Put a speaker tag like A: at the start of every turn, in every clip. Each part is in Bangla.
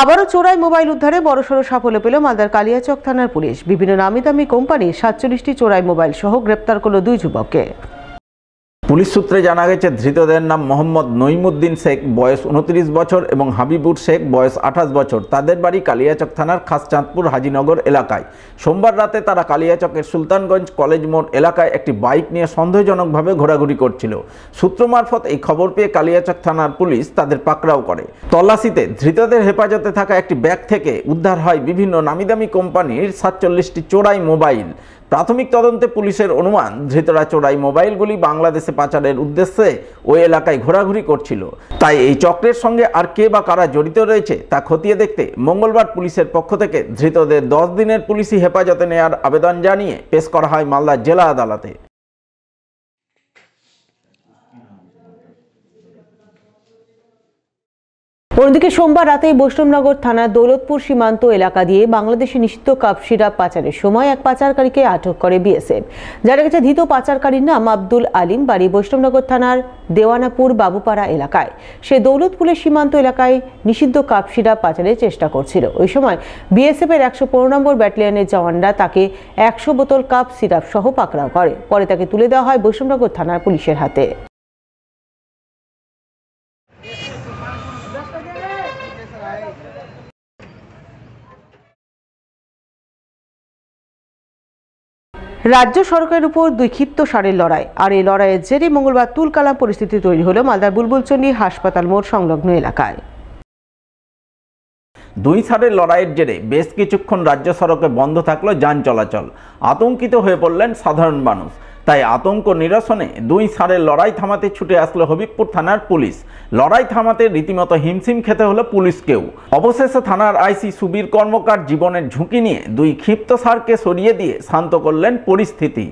A: আবারও চোরাই মোবাইল উদ্ধারে বড়সড় সাফল্য পেল মালদার কালিয়াচক থানার পুলিশ বিভিন্ন নামি দামি কোম্পানি সাতচল্লিশটি চোরাই মোবাইল সহ গ্রেপ্তার করল দুই যুবককে
B: পুলিশ সূত্রে জানা গেছে ধৃতদের নাম মোহাম্মদ নইমুদ্দিন শেখ বয়স উনত্রিশ বছর এবং হাবিবুর শেখ বয়স আঠাশ বছর তাদের বাড়ি কালিয়াচক থানার খাসচাঁদপুর হাজিনগর এলাকায় সোমবার রাতে তারা কালিয়াচকের সুলতানগঞ্জ কলেজ মোড় এলাকায় একটি বাইক নিয়ে সন্দেহজনকভাবে ঘোরাঘুরি করছিল সূত্র মারফত এই খবর পেয়ে কালিয়াচক থানার পুলিশ তাদের পাকড়াও করে তল্লাশিতে ধৃতদের হেফাজতে থাকা একটি ব্যাগ থেকে উদ্ধার হয় বিভিন্ন নামিদামি কোম্পানির সাতচল্লিশটি চোরাই মোবাইল প্রাথমিক তদন্তে পুলিশের অনুমান ধৃতরা চোরাই মোবাইলগুলি বাংলাদেশে পাচারের উদ্দেশ্যে ওই এলাকায় ঘোরাঘুরি করছিল তাই এই চক্রের সঙ্গে আর কে বা কারা জড়িত রয়েছে তা খতিয়ে দেখতে মঙ্গলবার পুলিশের পক্ষ থেকে ধৃতদের দশ দিনের পুলিশি হেফাজতে নেয়ার আবেদন জানিয়ে পেশ করা হয় মালদা জেলা আদালতে
A: অন্যদিকে সোমবার রাতে বৈষ্ণবনগর থানার দৌলতপুর সীমান্ত এলাকা দিয়ে বাংলাদেশে নিষিদ্ধ কাপশিরা পাচারের সময় এক পাচারকারীকে আটক করে বিএসএফ যারা গেছে ধৃত পাচারকারীর নাম আব্দুল আলিম বাড়ি বৈষ্ণবনগর থানার দেওয়ানাপুর বাবুপাড়া এলাকায় সে দৌলতপুরের সীমান্ত এলাকায় নিষিদ্ধ কাপশিরা পাচারের চেষ্টা করছিল ওই সময় বিএসএফের একশো পনেরো নম্বর ব্যাটালিয়নের জওয়ানরা তাকে একশো বোতল কাপ সিরাপ সহ পাকড়াও করে পরে তাকে তুলে দেওয়া হয় বৈষ্ণবনগর থানার পুলিশের হাতে রাজ্য সরকারের উপর দুই ক্ষিপ্ত সারের লড়াই আর এই লড়াইয়ের জেরে মঙ্গলবার তুলকালাম পরিস্থিতি তৈরি হলো মালদার বুলবুলচন্ডী হাসপাতাল মোড় সংলগ্ন এলাকায়
B: দুই সারের লড়াইয়ের জেরে বেশ কিছুক্ষণ রাজ্য সড়কে বন্ধ থাকলো যান চলাচল আতঙ্কিত হয়ে পড়লেন সাধারণ মানুষ তাই আতঙ্ক নিরসনে দুই সারের লড়াই থামাতে ছুটে আসলো হবিবপুর থানার পুলিশ লড়াই থামাতে রীতিমতো হিমশিম খেতে হলো পুলিশকেও অবশেষে থানার আইসি সুবীর কর্মকার জীবনের ঝুঁকি নিয়ে দুই ক্ষিপ্ত সারকে সরিয়ে দিয়ে শান্ত করলেন পরিস্থিতি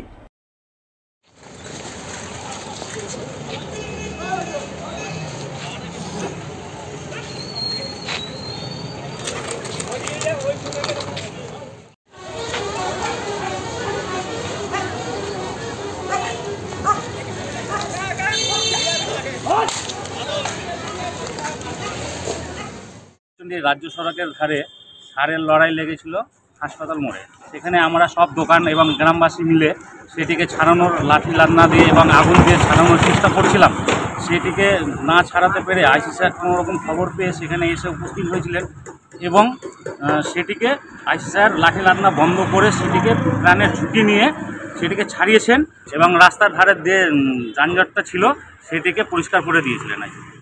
B: পশ্চিম
C: দিকে রাজ্য সড়কের ধারে সারের লড়াই লেগেছিল হাসপাতাল মোড়ে সেখানে আমরা সব দোকান এবং গ্রামবাসী মিলে সেটিকে ছাড়ানোর লাঠি লান্না দিয়ে এবং আগুন দিয়ে ছাড়ানোর চেষ্টা করেছিলাম সেটিকে না ছাড়াতে পেরে আইসি স্যার কোনোরকম খবর পেয়ে সেখানে এসে উপস্থিত হয়েছিলেন এবং সেটিকে আইসি স্যার লাঠি লান্না বন্ধ করে সেটিকে প্রাণের ঝুঁকি নিয়ে সেটিকে ছাড়িয়েছেন এবং রাস্তার ধারে যে যানজটটা ছিল সেটিকে পরিষ্কার করে দিয়েছিলেন আইসি